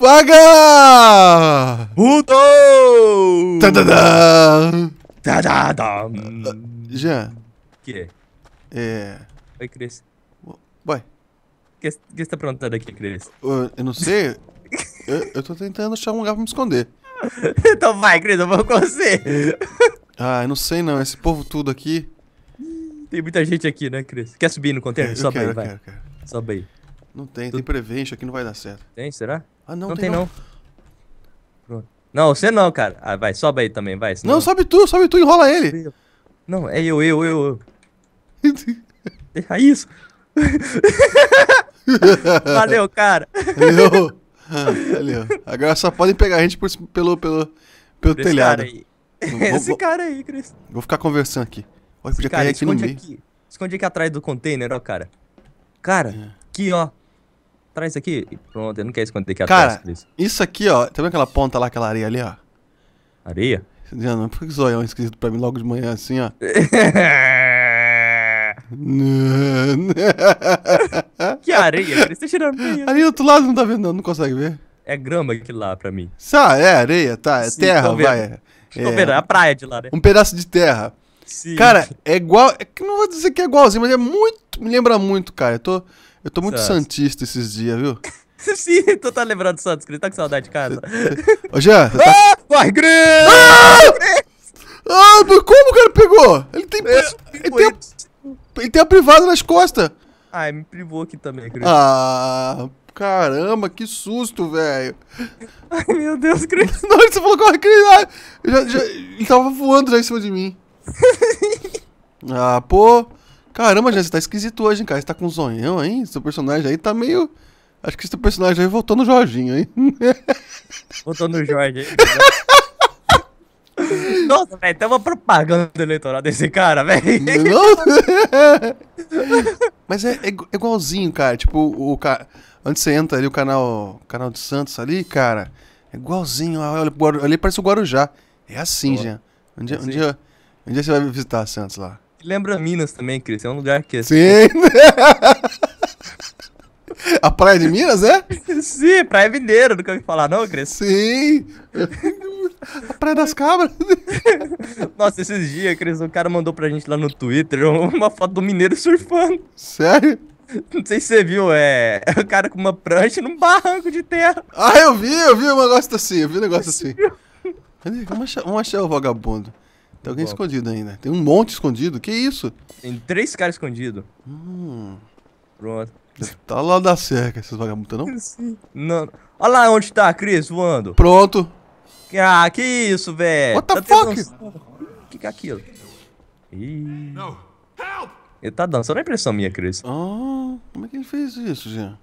Vaga! Ruto! Tadadã! Tadadã! Jean. Que? É. Oi, Cris. Oi. O que, você tá perguntando aqui, Cris? Eu, eu não sei. eu, eu tô tentando achar um lugar pra me esconder. então vai, Cris, eu vou com você. ah, eu não sei não. Esse povo tudo aqui. Tem muita gente aqui, né, Cris? Quer subir no container? É, Sobe quero, aí, vai. Quero, quero. Sobe aí. Não tem, tu... tem prevenção aqui não vai dar certo. Tem, será? Ah, não, não tem, tem não. não. Não, você não, cara. Ah, vai, sobe aí também, vai. Senão... Não, sobe tu, sobe tu, enrola ele. Não, é eu, eu, eu. eu. Deixa isso. Valeu, cara. Valeu. valeu. Agora só podem pegar a gente por, pelo, pelo, pelo telhado. Esse cara aí, Cris. Vou ficar conversando aqui. Olha, podia cair aqui no meio. Aqui. Esconde aqui atrás do container, ó, cara. Cara, é. aqui, ó. Traz aqui. Pronto, eu não quer esconder aqui Cara, atrás, Cris. isso aqui, ó. Tá vendo aquela ponta lá, aquela areia ali, ó? Areia? não por que zoião esquisito pra mim logo de manhã assim, ó? que areia, Cris? Tá tirando areia. Né? Ali do outro lado não tá vendo, não. Não consegue ver. É grama aquilo lá pra mim. Sá, ah, é areia, tá. É Sim, terra, vai. Estou vendo, é a praia de lá, né? Um pedaço de terra. Sim. Cara, é igual. É não vou dizer que é igualzinho, mas é muito. Me lembra muito, cara. Eu tô. Eu tô muito santista esses dias, viu? Sim, tu tá lembrando do Santos, Cris. Tá com saudade de casa. Ô, Jean. Tá... Ah, corre, Cris! Ah! ah, mas como o cara pegou? Ele tem, ele, tem a, ele tem a privada nas costas. Ai, me privou aqui também, Cris. Ah, Caramba, que susto, velho. Ai, meu Deus, Cris. Não, ele só você falou corre, Cris, ah, já, já, ele tava voando já em cima de mim. ah, pô. Caramba, já você tá esquisito hoje, hein, cara? Você tá com um zonhão aí? Seu personagem aí tá meio. Acho que seu personagem aí voltou no Jorginho, hein? Voltou no Jorge. Nossa, velho, tem uma propaganda eleitoral desse cara, velho. Mas é, é, é, igualzinho, cara. Tipo, o, o cara. Antes você entra ali o canal, canal de Santos ali, cara. É igualzinho. Olha, ali parece o Guarujá. É assim, gente. Um dia, um, assim. dia, um dia você vai visitar Santos lá lembra Minas também, Cris. É um lugar que. É Sim! A praia de Minas, é? Sim, praia mineira, nunca ouvi falar, não, Cris? Sim! A praia das cabras! Nossa, esses dias, Cris, o cara mandou pra gente lá no Twitter uma foto do mineiro surfando. Sério? Não sei se você viu, é. É o cara com uma prancha num barranco de terra. Ah, eu vi, eu vi um negócio assim, eu vi um negócio assim. Vamos achar, vamos achar o vagabundo. Tem alguém escondido ainda. Tem um monte escondido. Que isso? Tem três caras escondidos. Hum. Pronto. tá lá da cerca esses vagabundos, não? Sim. Não. Olha lá onde tá, Cris, voando. Pronto. Ah, que isso, velho. What the tá fuck? O Que é aquilo? Ih. Não. Help! Ele tá dançando, é impressão minha, Cris. Ah, como é que ele fez isso, Jean?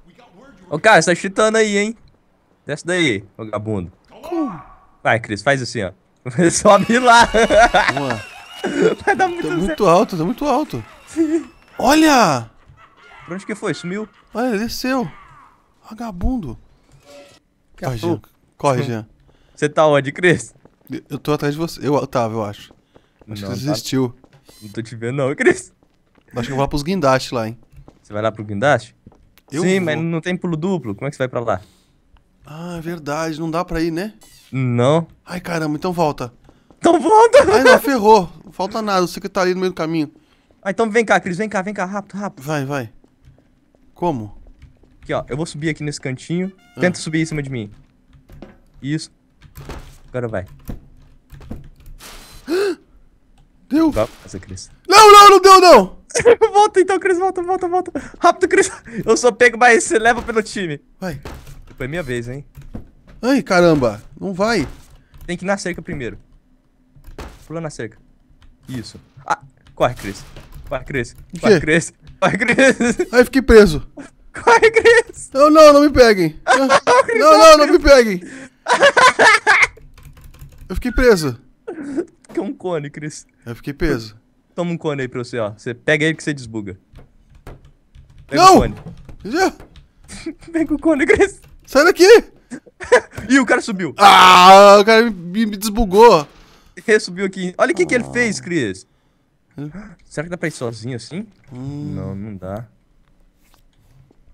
Ô, cara, você tá chutando aí, hein? Desce daí, vagabundo. Vai, Cris, faz assim, ó. Sobe lá. Vai dar muito, tá muito alto, tá muito alto. Sim. Olha! Pra onde que foi? Sumiu? Olha, desceu. Vagabundo. Corre, Jean. Corre, Jean. Você tá onde, Cris? Eu tô atrás de você. Eu tava, eu acho. Acho não, que você desistiu. Não tô te vendo, não, Cris. Acho que eu vou lá pros guindastes lá, hein. Você vai lá pro guindaste? Eu Sim, vou. mas não tem pulo duplo. Como é que você vai pra lá? Ah, é verdade, não dá pra ir, né? Não. Ai, caramba, então volta. Então volta! Ai, não, ferrou. Não falta nada, você que tá ali no meio do caminho. Ah, então vem cá, Cris, vem cá, vem cá, rápido, rápido. Vai, vai. Como? Aqui, ó, eu vou subir aqui nesse cantinho. Ah. Tenta subir em cima de mim. Isso. Agora vai. Deu! Nossa, Cris. Não, não, não deu, não! volta então, Cris, volta, volta, volta. Rápido, Cris. Eu só pego, mas você leva pelo time. Vai. Foi minha vez, hein? Ai, caramba. Não vai. Tem que ir na cerca primeiro. Pula na cerca. Isso. Ah, corre, Cris. Corre, Cris. Corre, Cris. Corre, Cris. Ai, fiquei preso. Corre, Cris. Não, não, não me peguem. não, não, não me peguem. Eu fiquei preso. Que um cone, Cris. Eu fiquei preso. Toma um cone aí pra você, ó. Você pega ele que você desbuga. Pega não! O cone. Já. o cone, Cris. Sai daqui! Ih, o cara subiu. Ah, o cara me, me desbugou. Ele subiu aqui. Olha o que, ah. que ele ah. fez, Cris. Será que dá pra ir sozinho assim? Hum. Não, não dá.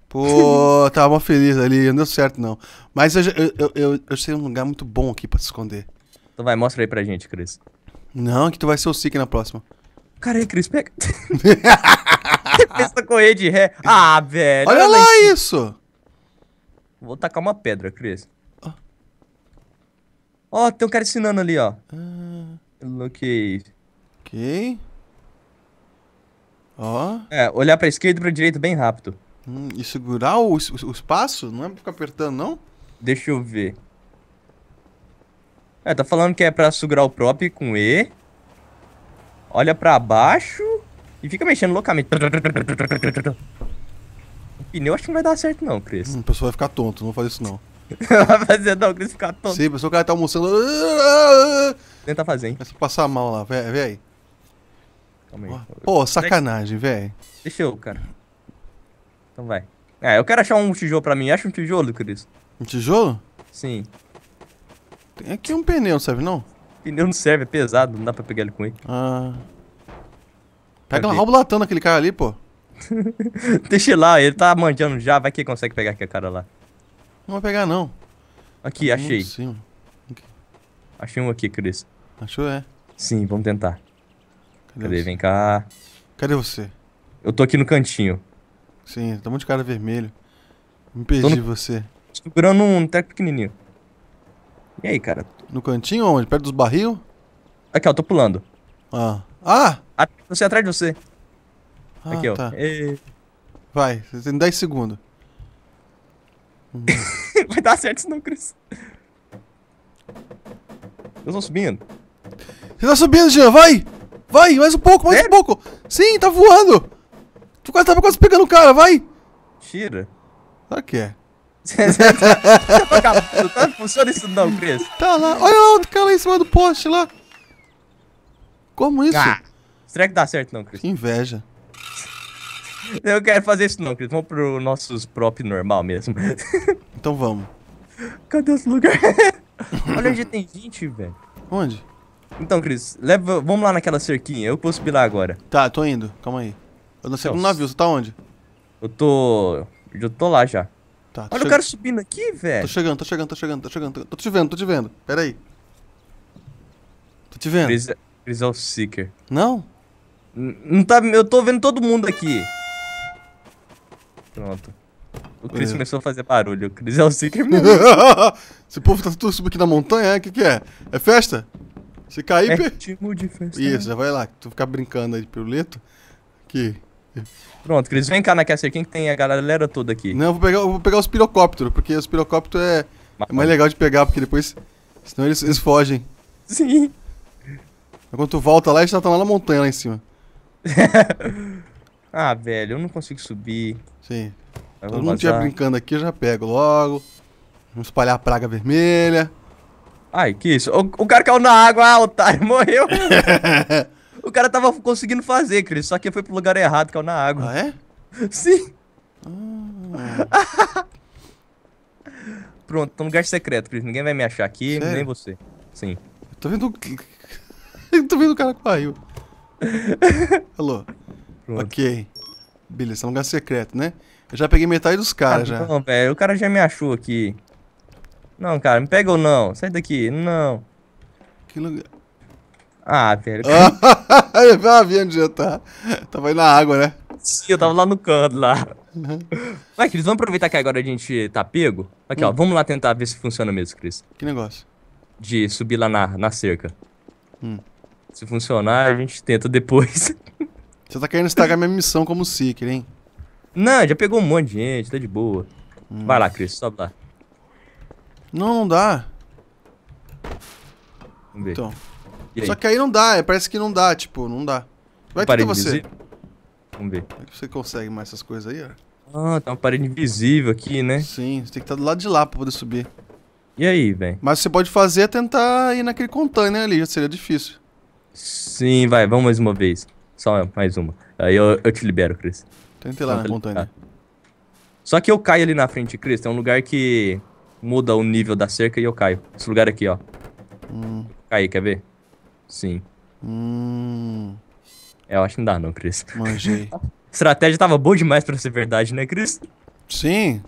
Pô, tava tá mó feliz ali, não deu certo não. Mas eu, eu, eu, eu, sei um lugar muito bom aqui pra se esconder. Então vai, mostra aí pra gente, Cris. Não, que tu vai ser o Sick na próxima. Cara aí, Cris, pega. Pensa correr de ré. Ah, velho. Olha, olha lá isso. Vou tacar uma pedra, Cris. Ó, oh. oh, tem um cara ensinando ali, ó. Ah. Loquei. Ok. Ó. Oh. É, olhar pra esquerda e pra direita bem rápido. Hum, e segurar o, o, o espaço? Não é pra ficar apertando, não? Deixa eu ver. É, tá falando que é pra segurar o próprio com E. Olha pra baixo e fica mexendo loucamente pneu, eu acho que não vai dar certo, não, Cris. Hum, a pessoa vai ficar tonto, não faz isso não. vai fazer não, Cris ficar tonto. Sim, a pessoa vai tá almoçando. Tenta tá fazer, hein? Começa a passar mal lá, véi. véi. Calma aí. Pô, sacanagem, véi. Deixa eu, cara. Então vai. É, eu quero achar um tijolo pra mim. Acha um tijolo, Cris? Um tijolo? Sim. Tem aqui um pneu, serve não? Pneu não serve, é pesado, não dá pra pegar ele com ele. Ah. Pega, Pega lá, rouba o latão daquele cara ali, pô. Deixa ele lá, ele tá manjando já. Vai que consegue pegar aquele cara lá. Não vai pegar, não. Aqui, tá achei. Okay. Achei um aqui, Cris. Achou, é? Sim, vamos tentar. Cadê? Cadê? Vem cá. Cadê você? Eu tô aqui no cantinho. Sim, tá um monte de cara vermelho. Me perdi no... você. Estou segurando um teco pequenininho. E aí, cara? No cantinho onde? Perto dos barril? Aqui, ó, tô pulando. Ah. Ah! Você atrás de você. Ah, Aqui, ó. Tá. E... É. Vai, tem 10 segundos. Vai dar certo senão, Cris. Eles estão subindo. Você tá subindo, Jean, vai! Vai, mais um pouco, mais é? um pouco! Sim, tá voando! Tu quase tava quase pegando o cara, vai! Tira. Será que é. tá, funciona isso não, Cris. Tá lá. Olha lá outro cara lá em cima do poste lá. Como isso? Ah, será que dá certo não, Cris? Que inveja. Eu quero fazer isso não, Cris. Vamos pro nossos prop normal mesmo. Então vamos. Cadê esse lugar? Olha onde tem gente, velho. Onde? Então, Cris, leva, vamos lá naquela cerquinha. Eu posso lá agora. Tá, tô indo. Calma aí. Eu não sei navio, você tá onde? Eu tô... Eu tô lá já. Tá, Olha che... o cara subindo aqui, velho. Tô chegando, tô chegando, tô chegando, tô chegando. Tô te vendo, tô te vendo. Pera aí. Tô te vendo. Cris, é, Cris é o Seeker. Não? N não tá... Eu tô vendo todo mundo aqui. Pronto. O Cris é. começou a fazer barulho. O Cris é o Seeker Esse povo tá tudo subindo aqui na montanha, é? O que, que é? É festa? Se cair... É tipo de festa. Né? Isso, já vai lá. Tu ficar brincando aí de piruleto. Aqui. Pronto, Cris, vem cá na Caster King que tem a galera toda aqui. Não, eu vou pegar, eu vou pegar os pirocópteros, porque os pirocópteros é, é, mais legal de pegar, porque depois... Senão eles, eles fogem. Sim. enquanto tu volta lá, eles já estão lá na montanha, lá em cima. Ah, velho, eu não consigo subir. Sim. Eu Todo mundo tinha brincando aqui, eu já pego logo. Vamos espalhar a praga vermelha. Ai, que isso. O, o cara caiu na água, ah, otário, morreu. o cara tava conseguindo fazer, Cris, só que foi pro lugar errado, caiu na água. Ah, é? Sim. Ah. Pronto, tô no lugar secreto, Cris. Ninguém vai me achar aqui, Sério? nem você. Sim. Eu tô vendo... o... tô vendo o cara que caiu. Alô? Pronto. Ok. Beleza, é um lugar secreto, né? Eu já peguei metade dos caras ah, já. Não, o cara já me achou aqui. Não, cara, me pega ou não? Sai daqui, não. Que lugar. Ah, velho. eu vi onde eu tava. Tá. Tava indo na água, né? Sim, eu tava lá no canto lá. Vai, Mas, Cris, vamos aproveitar que agora a gente tá pego. Aqui, hum. ó, vamos lá tentar ver se funciona mesmo, Cris. Que negócio? De subir lá na, na cerca. Hum. Se funcionar, a gente tenta depois. Você tá querendo estragar minha missão como Seeker, hein? Não, já pegou um monte de gente, tá de boa. Hum. Vai lá, Cris, sobe lá. Não, não dá. Vamos ver. Então. Só que aí não dá, é, parece que não dá, tipo, não dá. Vai ter você. Vamos ver. Como é que você consegue mais essas coisas aí, ó? Ah, tá uma parede invisível aqui, né? Sim, você tem que estar tá do lado de lá pra poder subir. E aí, velho? Mas você pode fazer é tentar ir naquele container ali, já seria difícil. Sim, vai, vamos mais uma vez. Só mais uma. Aí eu, eu te libero, Cris. Tentei lá na montanha. Tá. Só que eu caio ali na frente, Cris. Tem é um lugar que muda o nível da cerca e eu caio. Esse lugar aqui, ó. Hum. Caí, quer ver? Sim. Hum. É, eu acho que não dá não, Cris. Manjei. Estratégia tava boa demais pra ser verdade, né, Cris? Sim.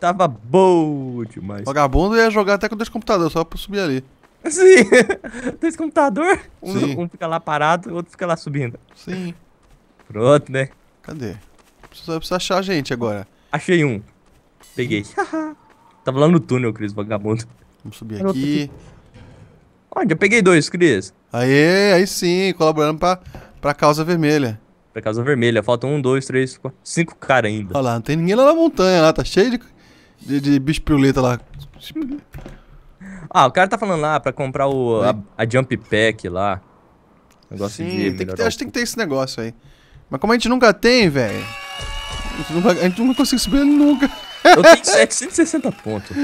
Tava boa demais. Vagabundo ia jogar até com dois computadores só pra subir ali. Sim. Dois computadores. Um, um, fica lá parado, o outro fica lá subindo. Sim. Pronto, né? Cadê? Precisa, precisa achar a gente agora. Achei um. Peguei. Hum. Tava lá no túnel, Cris, vagabundo. Vamos subir aqui. Tipo. Onde? Olha, eu peguei dois, Cris. Aê, aí sim, colaborando pra, pra causa vermelha. Pra causa vermelha. Faltam um, dois, três, quatro, cinco caras ainda. Olha lá, não tem ninguém lá na montanha, lá tá cheio de, de, de bicho piruleta lá. Ah, o cara tá falando lá pra comprar o, a, a Jump Pack lá. Negócio Sim, de tem que ter, acho que tem que ter esse negócio aí. Mas como a gente nunca tem, velho. A, gente nunca, a gente nunca consegue subir nunca. Eu tenho 760 pontos.